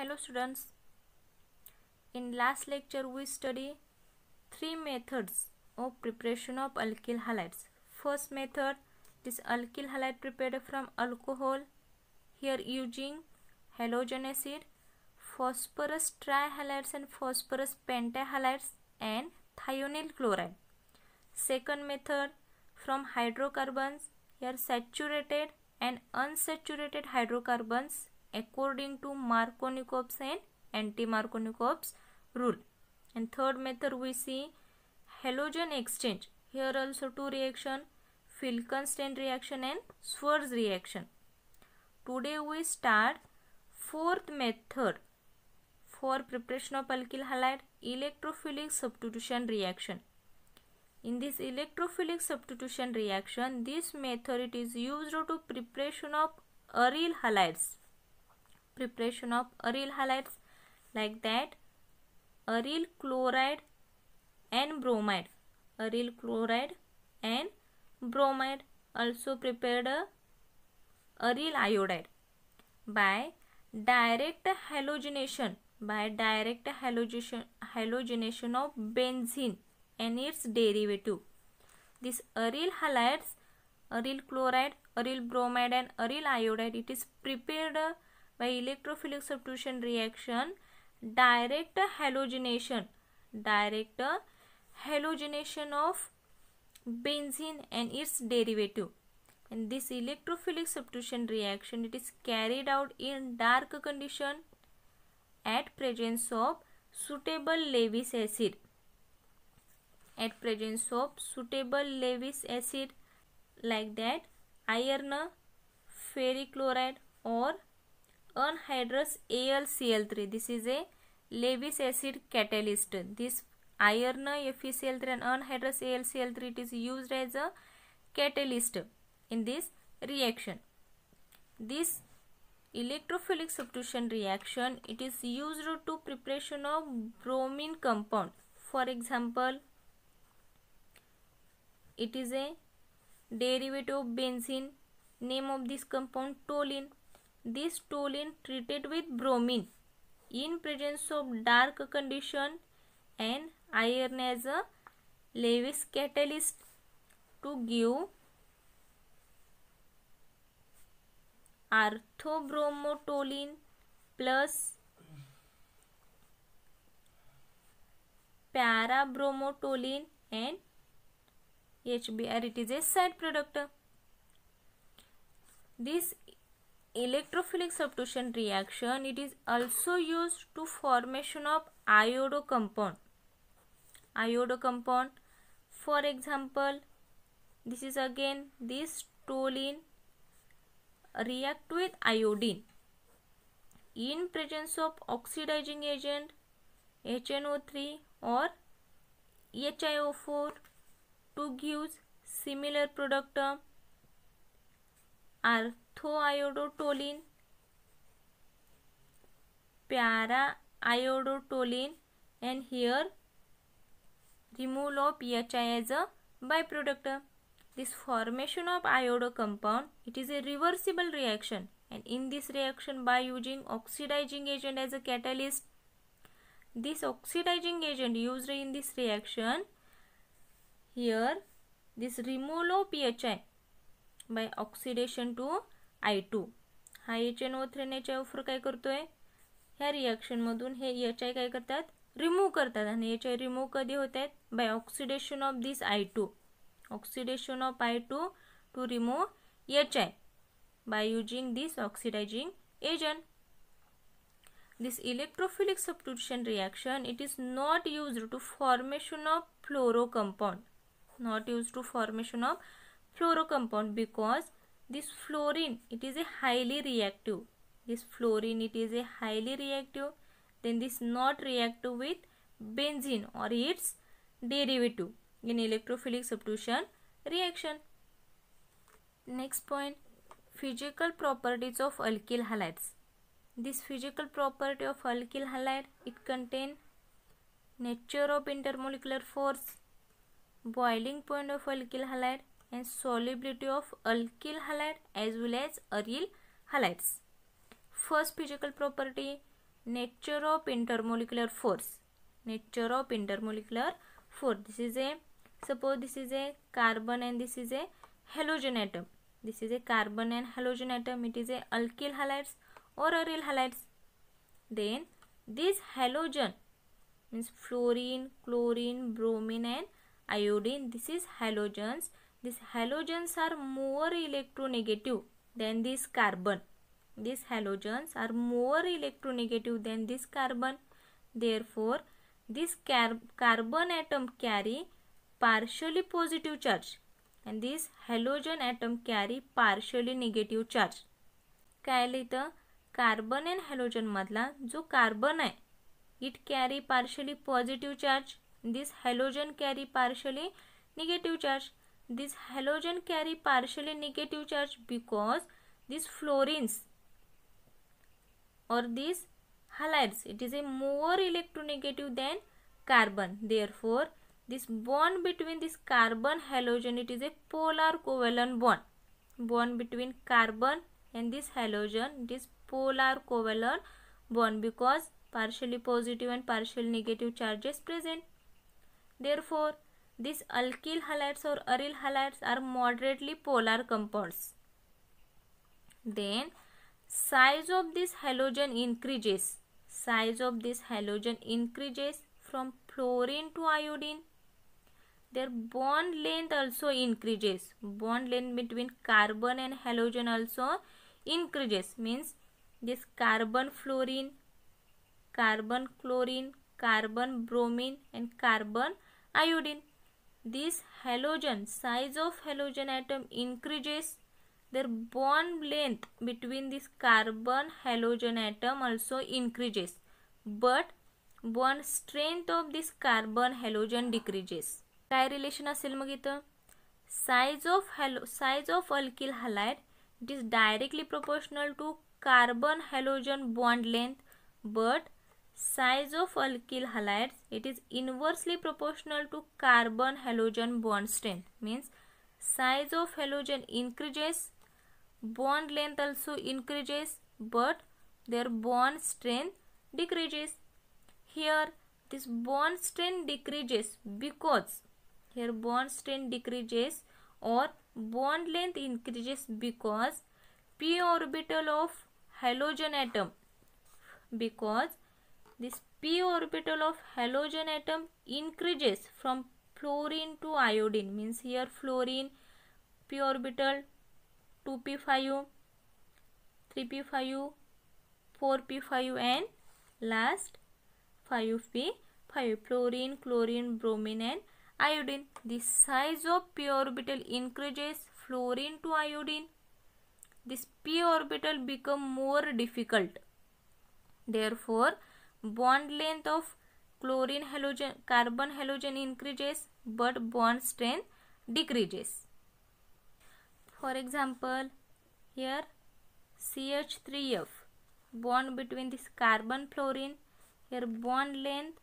hello students in last lecture we study three methods of preparation of alkyl halides first method this alkyl halide prepared from alcohol here using halogen acid phosphorus trihalides and phosphorus pentahalides and thionyl chloride second method from hydrocarbons here saturated and unsaturated hydrocarbons according to Markovnikov's and anti-Markovnikov's rule. And third method we see halogen exchange. Here also two reaction, Filkenstein reaction and Schwarz reaction. Today we start fourth method for preparation of alkyl halide electrophilic substitution reaction. In this electrophilic substitution reaction, this method it is used to preparation of aryl halides preparation of aryl halides like that aryl chloride and bromide aryl chloride and bromide also prepared aryl iodide by direct halogenation by direct halogenation halogenation of benzene and its derivative this aryl halides aryl chloride aryl bromide and aryl iodide it is prepared by electrophilic substitution reaction direct halogenation direct halogenation of benzene and its derivative and this electrophilic substitution reaction it is carried out in dark condition at presence of suitable Lewis acid at presence of suitable Lewis acid like that iron ferric chloride or anhydrous AlCl3. This is a Lewis acid catalyst. This iron FeCl3 and anhydrous AlCl3 it is used as a catalyst in this reaction. This electrophilic substitution reaction it is used to preparation of bromine compound. For example, it is a derivative of benzene. Name of this compound toluene this toluene treated with bromine in presence of dark condition and iron as a Lewis catalyst to give orthobromotoline plus parabromotoline and HBr. It is a side product. This electrophilic substitution reaction it is also used to formation of iodo compound iodo compound for example this is again this toluene react with iodine in presence of oxidizing agent HNO3 or HiO4 to give similar product term are lithoiodotolin para iodotolin and here removal of PHI as a byproduct. This formation of iodo compound, it is a reversible reaction and in this reaction by using oxidizing agent as a catalyst, this oxidizing agent used in this reaction, here this removal of PHI by oxidation to I two हा H N O three H I O four काय करतोय ह्या रिॲक्शनमधून हे H I काय करतात remove करतात आणि H I remove कधी होत आहेत by oxidation of this I two oxidation of I two to remove H I by using this oxidising agent this electrophilic substitution reaction it is not use to formation of fluoro compound not use to formation of fluoro compound because this fluorine it is a highly reactive this fluorine it is a highly reactive then this not reactive with benzene or its derivative in electrophilic substitution reaction next point physical properties of alkyl halides this physical property of alkyl halide it contain nature of intermolecular force boiling point of alkyl halide and solubility of alkyl halide as well as aryl halides. First physical property nature of intermolecular force. Nature of intermolecular force. This is a suppose this is a carbon and this is a halogen atom. This is a carbon and halogen atom. It is a alkyl halides or aryl halides. Then this halogen means fluorine, chlorine, bromine and iodine. This is halogens this halogens are more electronegative than this carbon this halogens are more electronegative than this carbon therefore this carbon atom carry partially positive charge and this halogen atom carry partially negative charge काय इथं carbon and हॅलोजनमधला जो carbon आहे it carry partially positive charge this halogen carry partially negative charge This halogen carry partially negative charge because this fluorines or these halides, it is a more electronegative than carbon. Therefore, this bond between this carbon halogen, it is a polar covalent bond. Bond between carbon and this halogen, this polar covalent bond because partially positive and partially negative charges present. Therefore, these alkyl halides or aryl halides are moderately polar compounds. Then size of this halogen increases. Size of this halogen increases from fluorine to iodine. Their bond length also increases. Bond length between carbon and halogen also increases. Means this carbon fluorine, carbon chlorine, carbon bromine and carbon iodine this halogen size of halogen atom increases their bond length between this carbon halogen atom also increases but bond strength of this carbon halogen decreases काय relation असेल मग इथं size of halo size of alkyl halide it is directly proportional to carbon halogen bond length but size of alkyl halides it is inversely proportional to carbon halogen bond strength means size of halogen increases bond length also increases but their bond strength decreases here this bond strength decreases because here bond strength decreases or bond length increases because p orbital of halogen atom because this p orbital of halogen atom increases from fluorine to iodine means here fluorine p orbital 2p5 3p5 4p5 and last 5p5 fluorine chlorine bromine and iodine the size of p orbital increases fluorine to iodine this p orbital become more difficult therefore bond length of chlorine halogen carbon halogen increases but bond strength decreases for example here ch3f bond between this carbon fluorine here bond length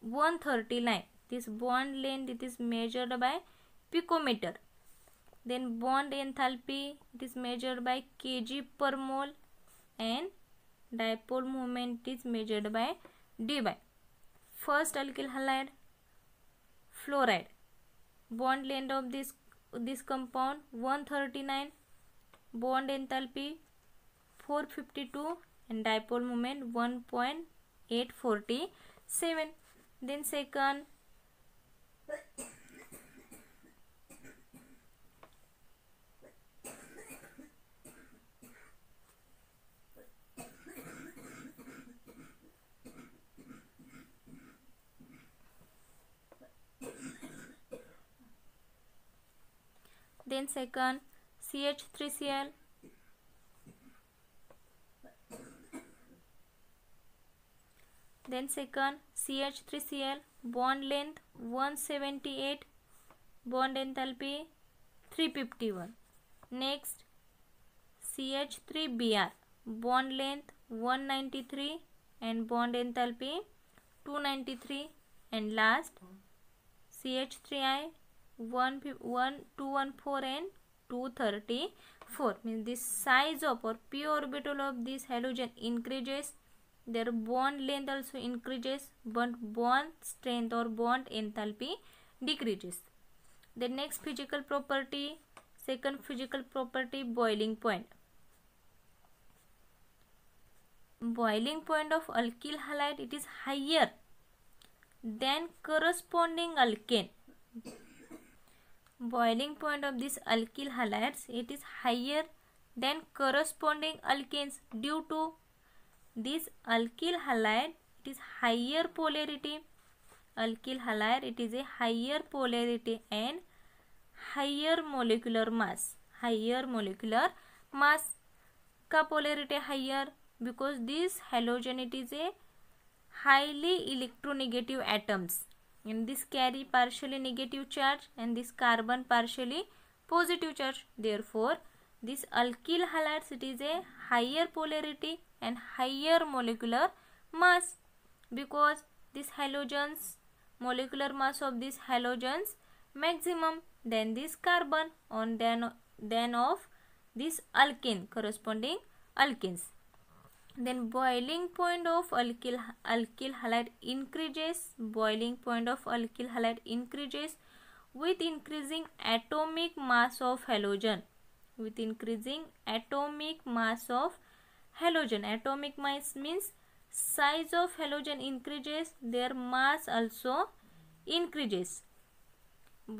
139 this bond length it is measured by picometer then bond enthalpy it is measured by kg per mole and Dipole moment is measured by D by first alkyl halide fluoride. Bond length of this this compound 139 bond enthalpy 452 and dipole moment 1.847 then second then second CH3Cl then second CH3Cl bond length 178 bond enthalpy 351 next CH3Br bond length 193 and bond enthalpy 293 and last CH3I 1, 1 and 234 means this size of or p orbital of this halogen increases their bond length also increases but bond strength or bond enthalpy decreases the next physical property second physical property boiling point boiling point of alkyl halide it is higher than corresponding alkane boiling point of this alkyl halides it is higher than corresponding alkanes due to this alkyl halide it is higher polarity alkyl halide it is a higher polarity and higher molecular mass higher molecular mass ka polarity higher because this halogen it is a highly electronegative atoms and this carry partially negative charge and this carbon partially positive charge therefore this alkyl halides it is a higher polarity and higher molecular mass because this halogens molecular mass of this halogens maximum than this carbon on then then of this alkene corresponding alkenes then boiling point of alkyl alkyl halide increases boiling point of alkyl halide increases with increasing atomic mass of halogen with increasing atomic mass of halogen atomic mass means size of halogen increases their mass also increases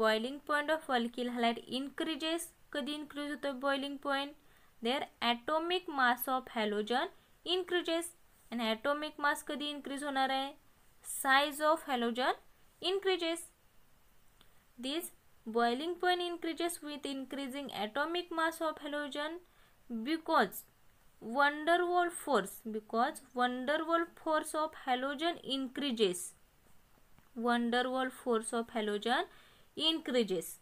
boiling point of alkyl halide increases कधी increase the boiling point their atomic mass of halogen increases आणि atomic mass कधी increase होणार आहे size of halogen increases this boiling point increases with increasing atomic mass of halogen because van der Waals force because van der Waals force of halogen increases van der Waals force of halogen increases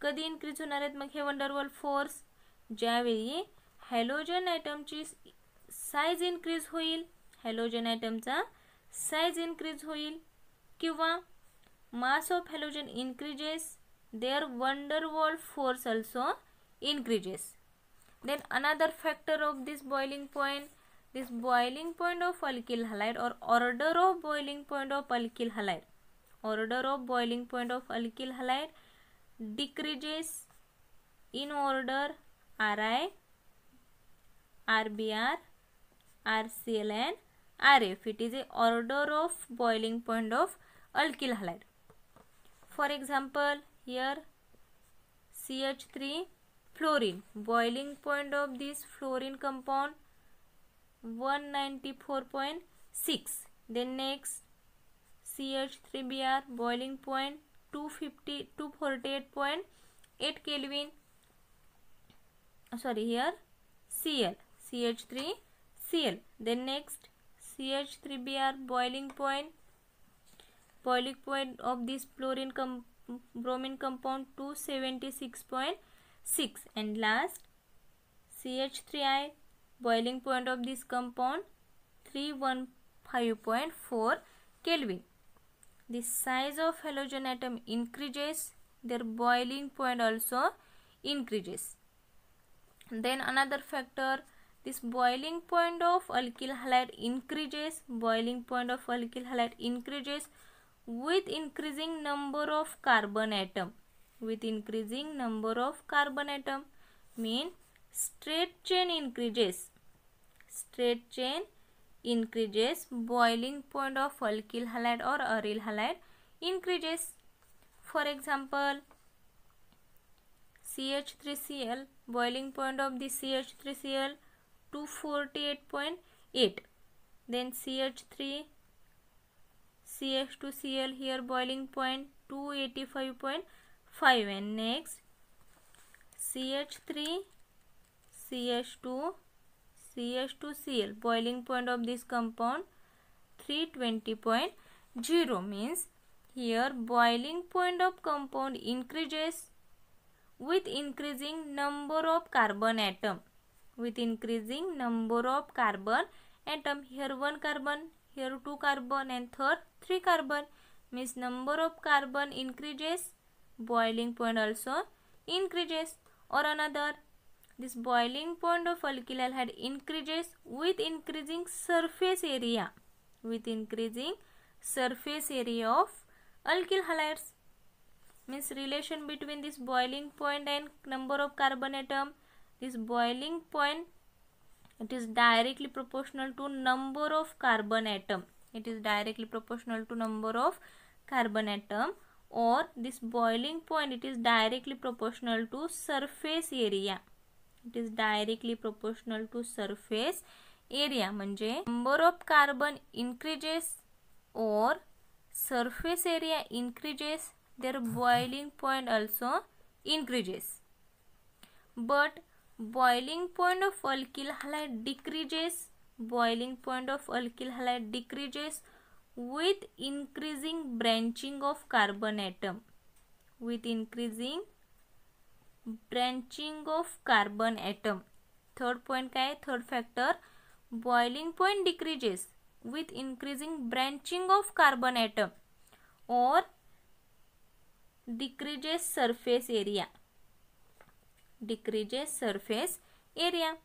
कधी increase होणार आहेत मग हे van der Waals force ज्यावेळी halogen आयटमची size increase होईल halogen आयटमचा size increase होईल किंवा mass of halogen increases their van der Waals force also increases then another factor of this boiling point this boiling point of alkyl halide और order of boiling point of alkyl halide order of boiling point of alkyl halide decreases in order R I R B R RCl and RF. It is a order of boiling point of alkyl halide. For example, here CH3 fluorine. Boiling point of this fluorine compound 194.6. Then next CH3Br boiling point 250 248.8 Kelvin. Sorry here Cl CH3 Cl. Then next CH3Br boiling point. Boiling point of this fluorine com bromine compound 276.6 and last CH3I boiling point of this compound 315.4 Kelvin. The size of halogen atom increases, their boiling point also increases. Then another factor this boiling point of alkyl halide increases boiling point of alkyl halide increases with increasing number of carbon atom with increasing number of carbon atom mean straight chain increases straight chain increases boiling point of alkyl halide or aryl halide increases for example CH3Cl boiling point of the CH3Cl 248.8 then CH3 CH2Cl here boiling point 285.5 and next CH3 CH2 CH2Cl boiling point of this compound 320.0 means here boiling point of compound increases with increasing number of carbon atom with increasing number of carbon atom. Here one carbon, here two carbon and third three carbon. Means number of carbon increases, boiling point also increases or another this boiling point of alkyl had increases with increasing surface area with increasing surface area of alkyl halides means relation between this boiling point and number of carbon atom this boiling point it is directly proportional to number of carbon atom it is directly proportional to number of carbon atom or this boiling point it is directly proportional to surface area it is directly proportional to surface area म्हणजे number of carbon increases or surface area increases their boiling point also increases but boiling point of alkyl halide decreases boiling point of alkyl halide decreases with increasing branching of carbon atom with increasing branching of carbon atom third point क्या है third factor boiling point decreases with increasing branching of carbon atom और decreases surface area decreases surface area.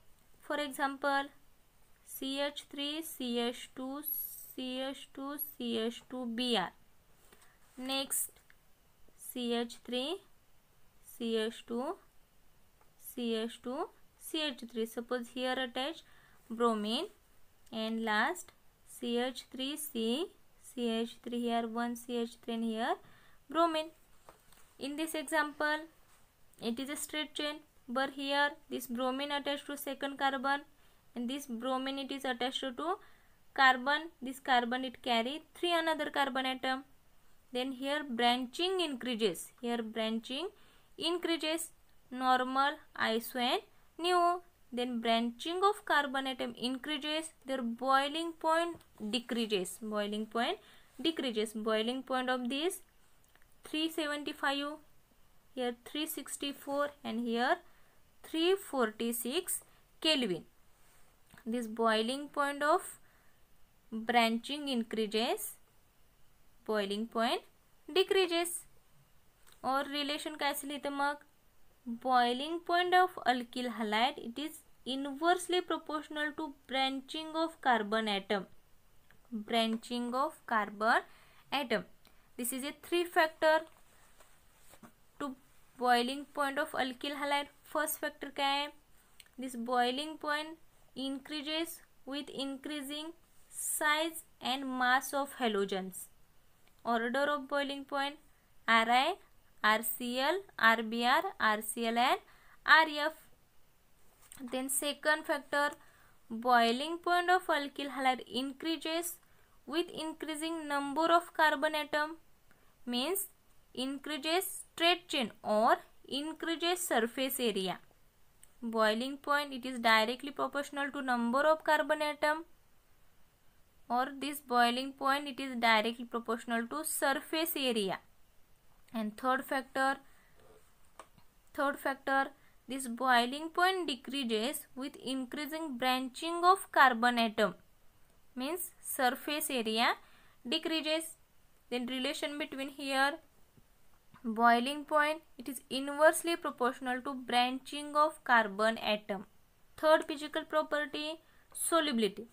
For example, CH3, CH2, CH2, CH2, Br. Next, CH3, CH2, CH2, CH3. Suppose here attach bromine and last CH3C, CH3 here, 1 CH3 and here bromine. In this example, it is a straight chain but here this bromine attached to second carbon and this bromine it is attached to carbon this carbon it carry three another carbon atom then here branching increases here branching increases normal iso and new. then branching of carbon atom increases their boiling point decreases boiling point decreases boiling point of this 375 here 364 and here 346 Kelvin. This boiling point of branching increases, boiling point decreases. Or relation kaise the mag? Boiling point of alkyl halide, it is inversely proportional to branching of carbon atom. Branching of carbon atom. This is a three factor boiling point of alkyl halide first factor क्या this boiling point increases with increasing size and mass of halogens order of boiling point Ri RCl RBr RCl RF then second factor boiling point of alkyl halide increases with increasing number of carbon atom means increases straight chain or increases surface area. Boiling point it is directly proportional to number of carbon atom or this boiling point it is directly proportional to surface area. And third factor, third factor this boiling point decreases with increasing branching of carbon atom means surface area decreases then relation between here boiling point it is inversely proportional to branching of carbon atom third physical property solubility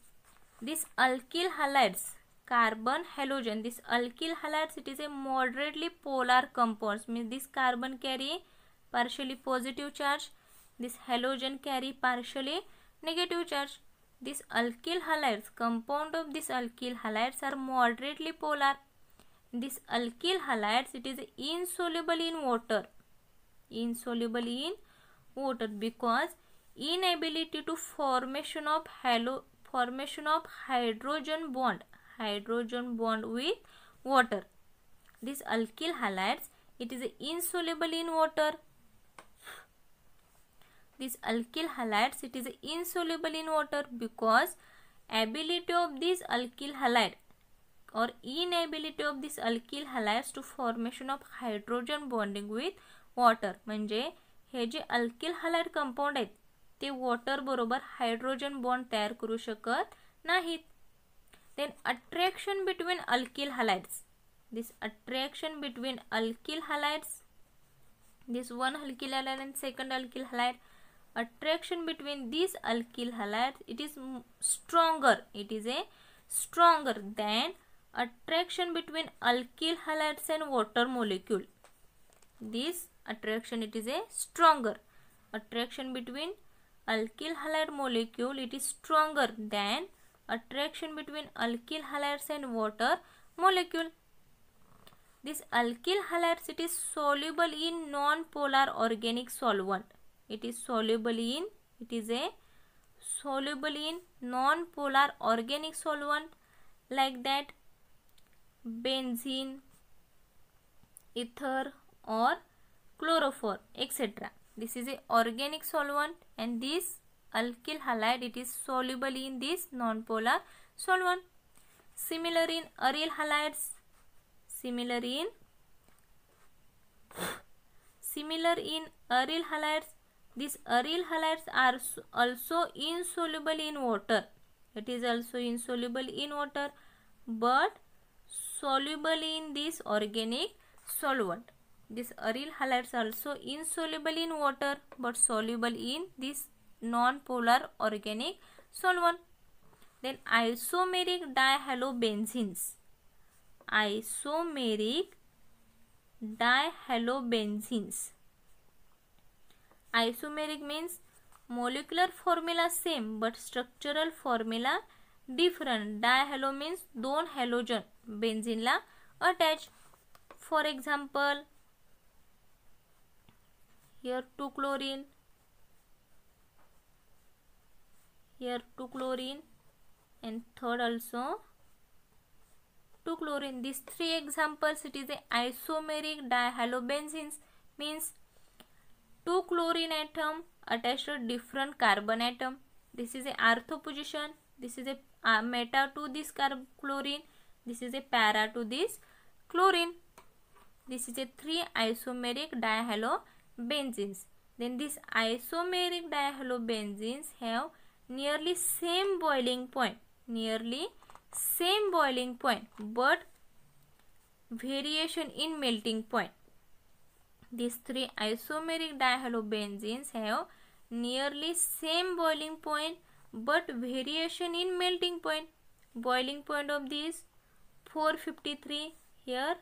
this alkyl halides carbon halogen this alkyl halides it is a moderately polar compounds means this carbon carry partially positive charge this halogen carry partially negative charge this alkyl halides compound of this alkyl halides are moderately polar this alkyl halides it is insoluble in water insoluble in water because inability to formation of halo formation of hydrogen bond hydrogen bond with water this alkyl halides it is insoluble in water this alkyl halides it is insoluble in water because ability of this alkyl halide और inability of this alkyl halides to formation of hydrogen bonding with water मजे हे जे alkyl halide compound है ते water बरोबर hydrogen bond तैयार करू शकत नहीं then attraction between alkyl halides this attraction between alkyl halides this one alkyl halide and second alkyl halide attraction between this alkyl halide it is stronger it is a stronger than attraction between alkyl halides and water molecule this attraction it is a stronger attraction between alkyl halide molecule it is stronger than attraction between alkyl halides and water molecule this alkyl halides it is soluble in non-polar organic solvent it is soluble in it is a soluble in non-polar organic solvent like that benzene ether or chloroform etc this is a organic solvent and this alkyl halide it is soluble in this nonpolar solvent similar in aryl halides similar in similar in aryl halides these aryl halides are also insoluble in water it is also insoluble in water but soluble in this organic solvent. This aryl halides also insoluble in water but soluble in this non-polar organic solvent. Then isomeric dihalobenzenes. Isomeric dihalobenzenes. Isomeric means molecular formula same but structural formula different. Dihalo means don't halogen. Benzene attach for example here two chlorine here two chlorine and third also two chlorine this three examples it is a isomeric dihalobenzene means two chlorine atom attach to different carbon atom this is a ortho position this is a meta to this carb chlorine This is a para to this chlorine. This is a three isomeric dihalobenzenes. Then these isomeric dihalobenzenes have nearly same boiling point. Nearly same boiling point but variation in melting point. These three isomeric dihalobenzenes have nearly same boiling point but variation in melting point. Boiling point of these 453 here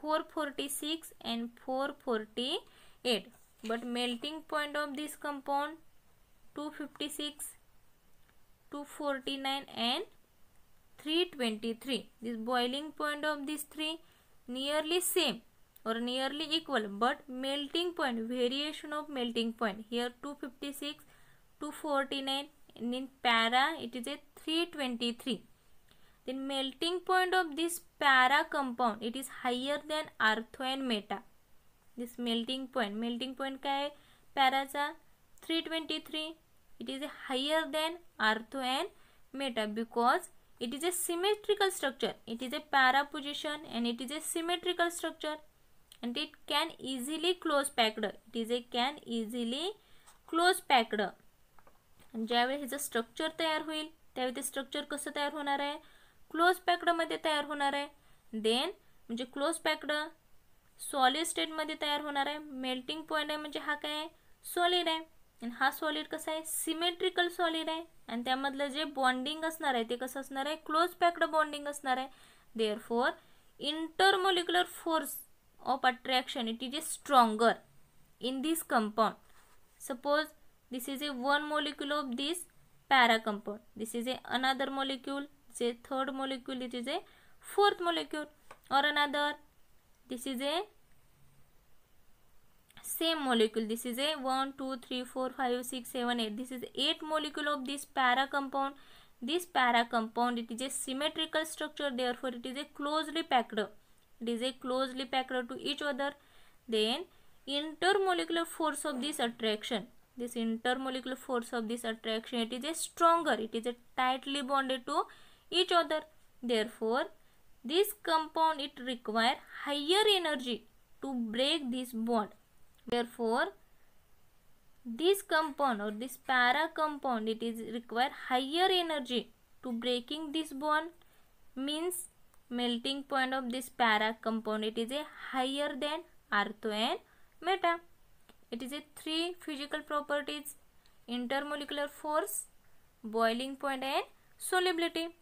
446 and 448 but melting point of this compound 256 249 and 323 this boiling point of these three nearly same or nearly equal but melting point variation of melting point here 256 249 and in para it is a 323 Then melting point of this para compound it is higher than artho and meta. This melting point melting point ka hai para cha 323 it is higher than artho and meta because it is a symmetrical structure it is a para position and it is a symmetrical structure and it can easily close packed it is a can easily close packed ज्यावेळी ह्याचं structure तयार होईल त्यावेळी ते structure कसं तयार होणार आहे क्लोज मध्य तैयार होणार है देन मुझे क्लोज पैक्ड सॉलिड स्टेट तैयार हो रहा है मेल्टिंग पॉइंट है हा क्या है सॉलिड है एंड हा सॉलिड कसा है सिमेट्रिकल सॉलिड है एंड जे बॉन्डिंग असणार आहे क्लोज पैक्ड बॉन्डिंग है therefore intermolecular force of attraction it is a stronger in this compound suppose this is a one molecule of this para compound this is a another molecule a third molecule. It is a fourth molecule or another. This is a same molecule. This is a 1, 2, 3, 4, 5, 6, 7, 8. This is 8 molecule of this para compound. This para compound, it is a symmetrical structure. Therefore, it is a closely packed. It is a closely packed to each other. Then, intermolecular force of this attraction this intermolecular force of this attraction it is a stronger it is a tightly bonded to each other. Therefore, this compound it require higher energy to break this bond. Therefore, this compound or this para compound it is require higher energy to breaking this bond means melting point of this para compound it is a higher than ortho and meta. It is a three physical properties intermolecular force, boiling point and solubility.